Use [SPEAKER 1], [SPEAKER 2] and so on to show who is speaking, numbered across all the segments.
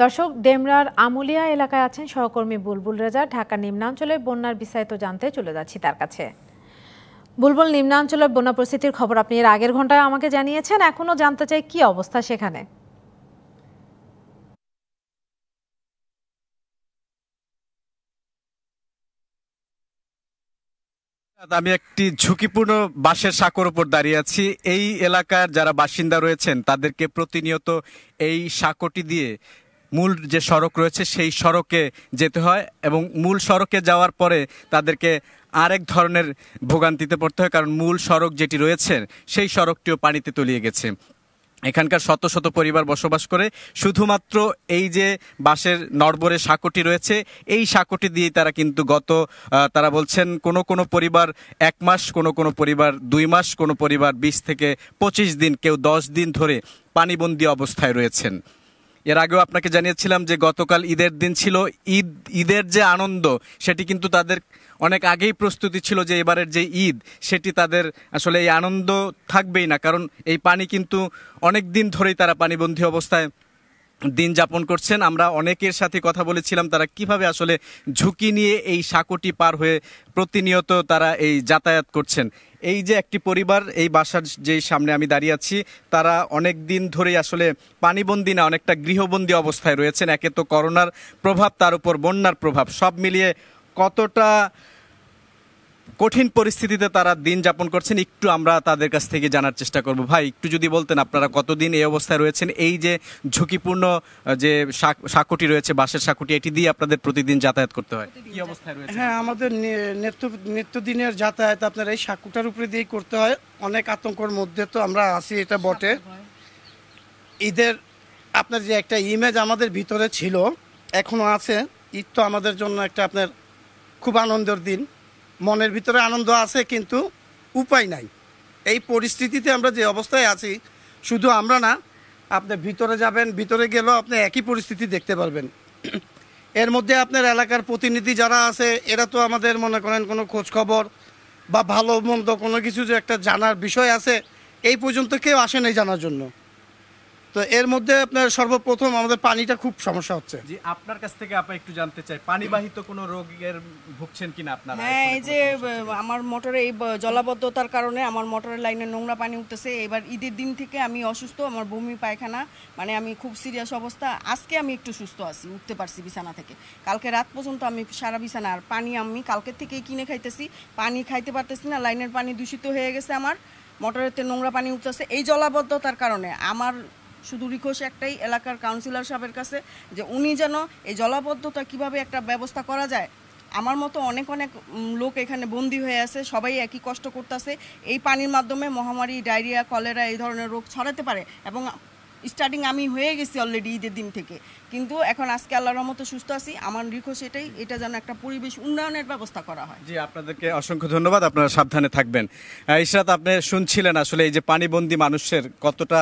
[SPEAKER 1] দর্শক ডেমরার আমুলিয়া এলাকায় আছেন সহকর্মী বুলবুল রেজা ঢাকা নিম্নাঞ্চলে বন্যার বিস্তারিত জানতে চলে যাচ্ছি তার কাছে বুলবুল নিম্নাঞ্চলের বন্যা পরিস্থিতির খবর আপনি এর আগের ঘন্টায় আমাকে জানিয়েছেন এখনও জানতে চাই কি অবস্থা সেখানে
[SPEAKER 2] আমি একটি ঝুঁকিপূর্ণ বাঁশের সাঁকোর উপর দাঁড়িয়ে আছি এই এলাকার যারা বাসিন্দা রয়েছেন তাদেরকে প্রতিনিয়ত এই সাঁকোটি দিয়ে মূল যে সড়ক রয়েছে সেই সড়কে যেতে হয় এবং মূল সড়কে যাওয়ার পরে তাদেরকে আরেক ধরনের ভোগান্তিতে পড়তে হয় কারণ মূল সড়ক যেটি রয়েছে সেই সড়কটিও পানিতে তলিয়ে গেছে এখানকার শত শত পরিবার বসবাস করে শুধুমাত্র এই যে বাঁশের নড়বরে সাঁকোটি রয়েছে এই সাঁকোটি দিয়ে তারা কিন্তু গত তারা বলছেন কোনো কোনো পরিবার এক মাস কোনো কোনো পরিবার দুই মাস কোনো পরিবার বিশ থেকে পঁচিশ দিন কেউ দশ দিন ধরে পানিবন্দী অবস্থায় রয়েছেন এর আগেও আপনাকে জানিয়েছিলাম যে গতকাল ঈদের দিন ছিল ঈদ ঈদের যে আনন্দ সেটি কিন্তু তাদের অনেক আগেই প্রস্তুতি ছিল যে এবারের যে ঈদ সেটি তাদের আসলে এই আনন্দ থাকবেই না কারণ এই পানি কিন্তু অনেক দিন ধরেই তারা পানিবন্দী অবস্থায় দিন যাপন করছেন আমরা অনেকের সাথে কথা বলেছিলাম তারা কিভাবে আসলে ঝুঁকি নিয়ে এই সাঁকোটি পার হয়ে প্রতিনিয়ত তারা এই যাতায়াত করছেন এই যে একটি পরিবার এই বাসার যে সামনে আমি দাঁড়িয়ে আছি তারা অনেক দিন ধরেই আসলে পানিবন্দি না অনেকটা গৃহবন্দী অবস্থায় রয়েছেন একে তো করোনার প্রভাব তার উপর বন্যার প্রভাব সব মিলিয়ে কতটা কঠিন পরিস্থিতিতে তারা দিন যাপন করছেন একটু আমরা তাদের কাছ থেকে জানার চেষ্টা করব ভাই একটু যদি বলতেন আপনারা কতদিন এই অবস্থায় রয়েছেন এই যে ঝুঁকিপূর্ণ যে সাকুটি রয়েছে বাসের সাঁকুটি এটি দিয়ে আপনাদের প্রতিদিন যাতায়াত করতে হয়
[SPEAKER 3] কি অবস্থায় রয়েছে হ্যাঁ আমাদের নিত্য নিত্যদিনের যাতায়াত আপনার এই সাকুটার উপরে দিয়েই করতে হয় অনেক আতঙ্কর মধ্যে তো আমরা আছি এটা বটে ঈদের আপনার যে একটা ইমেজ আমাদের ভিতরে ছিল এখনও আছে ঈদ তো আমাদের জন্য একটা আপনার খুব আনন্দের দিন মনের ভিতরে আনন্দ আছে কিন্তু উপায় নাই এই পরিস্থিতিতে আমরা যে অবস্থায় আছি শুধু আমরা না আপনি ভিতরে যাবেন ভিতরে গেলেও আপনি একই পরিস্থিতি দেখতে পারবেন এর মধ্যে আপনার এলাকার প্রতিনিধি যারা আছে এরা তো আমাদের মনে করেন কোনো খোঁজ খবর বা ভালো মন্দ কোনো কিছু যে একটা জানার বিষয় আছে এই পর্যন্ত কেউ আসে নাই জানার জন্য তো এর মধ্যে আপনার সর্বপ্রথম আমাদের পানিটা খুব সমস্যা হচ্ছে
[SPEAKER 2] জি আপনার কাছ থেকে আপনি একটু জানতে চাই পানিবাহিত কোনো রোগের ভুগছেন কিনা আপনারা হ্যাঁ
[SPEAKER 1] এই যে আমার মোটরে এই জলাবদ্ধতার কারণে আমার মোটরের লাইনে নোংরা পানি উঠতেছে এবার ঈদের দিন থেকে আমি অসুস্থ আমার বমি পায়খানা মানে আমি খুব সিরিয়াস অবস্থা আজকে আমি একটু সুস্থ আছি উঠতে পারছি বিছানা থেকে কালকে রাত পর্যন্ত আমি সারা বিছানা আর পানি আমি কালকে থেকেই কিনে খাইতেছি পানি খাইতে পারতেছি না লাইনের পানি দূষিত হয়ে গেছে আমার মোটরেতে নোংরা পানি উঠতেছে এই জলাবদ্ধতার কারণে আমার শুধু রিকোয়েস্ট একটাই এলাকার কাউন্সিলর সাহেবের কাছে যে উনি যেন এই জলাবদ্ধতা কিভাবে একটা ব্যবস্থা করা যায় আমার মতো অনেক অনেক লোক এখানে বন্দি হয়ে আছে সবাই একই কষ্ট করতেছে এই পানির মাধ্যমে মহামারী ডায়রিয়া কলেরা এই ধরনের রোগ ছড়াতে পারে এবং স্টার্টিং আমি হয়ে গেছি অলরেডি ঈদের দিন থেকে কিন্তু এখন আজকে আল্লাহর রহমতে সুস্থ আছি আমার রিকোয়েস্ট এটাই এটা যেন একটা পরিবেশ উন্নয়নের ব্যবস্থা করা হয়
[SPEAKER 2] জি আপনাদেরকে অসংখ্য ধন্যবাদ আপনারা সাবধানে থাকবেন ইশরাত আপনি শুনছিলেন আসলে এই যে পানিবন্দী মানুষের কতটা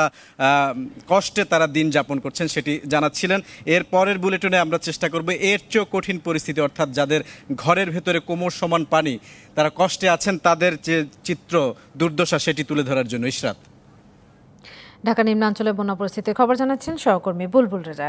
[SPEAKER 2] কষ্টে তারা দিন যাপন করছেন সেটি জানাচ্ছিলেন এর পরের বুলেটনে আমরা চেষ্টা করব এর চেয়েও কঠিন পরিস্থিতি অর্থাৎ যাদের ঘরের ভেতরে কোমর সমান পানি তারা কষ্টে আছেন তাদের যে চিত্র দুর্দশা সেটি তুলে ধরার জন্য ইশরাত
[SPEAKER 1] ঢাকা নিম্নাঞ্চলে বন্যা পরিস্থিতির খবর জানাচ্ছেন সহকর্মী বুলবুল রেজা